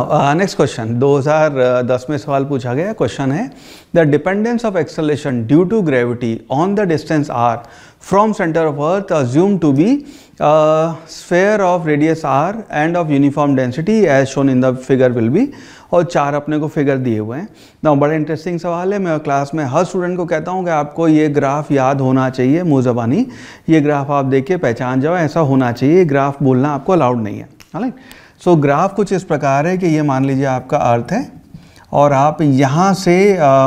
next question 2010 में सवाल पूछा गया क्वेश्चन है the dependence of acceleration due to gravity on the distance R from centre of earth assume to be sphere of radius R and of uniform density as shown in the figure will be और चार अपने को figure दिए हुए हैं ना बड़ा interesting सवाल है मैं क्लास में हर स्टूडेंट को कहता हूँ कि आपको ये ग्राफ याद होना चाहिए मुँह जबानी ये ग्राफ आप देख के पहचान जाओ ऐसा होना चाहिए ग्राफ बोलना आपको अलाउड नहीं है राइट सो so, ग्राफ कुछ इस प्रकार है कि ये मान लीजिए आपका अर्थ है और आप यहाँ से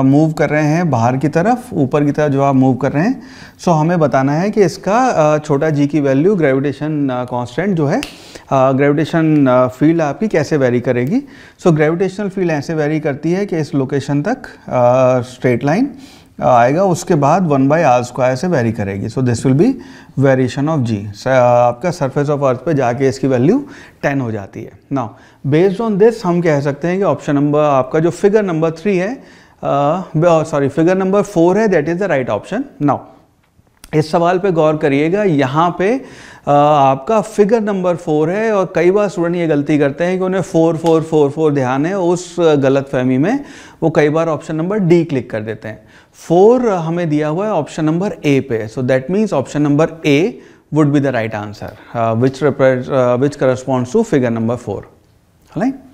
मूव uh, कर रहे हैं बाहर की तरफ ऊपर की तरफ जो आप मूव कर रहे हैं सो हमें बताना है कि इसका uh, छोटा जी की वैल्यू ग्रेविटेशन कांस्टेंट जो है ग्रेविटेशन uh, फील्ड आपकी कैसे वेरी करेगी सो ग्रेविटेशनल फील्ड ऐसे वेरी करती है कि इस लोकेशन तक स्ट्रेट लाइन आएगा उसके बाद वन बाई आर स्क्वायर से वेरी करेगी so this will be variation of g आपका सरफेस ऑफ अर्थ पे जाके इसकी वैल्यू टेन हो जाती है नाउ बेस्ड ऑन दिस हम कह सकते हैं कि ऑप्शन नंबर आपका जो फिगर नंबर थ्री है सॉरी फिगर नंबर फोर है that is the right option now इस सवाल पे गौर करिएगा यहाँ पे आपका फिगर नंबर फोर है और कई बार स्टूडेंट ये गलती करते हैं कि उन्हें फोर फोर फोर फोर ध्यान है उस गलत फहमी में वो कई बार ऑप्शन नंबर डी क्लिक कर देते हैं फोर हमें दिया हुआ है ऑप्शन नंबर ए पे so that means option number A would be the right answer which represents which corresponds to figure number four 4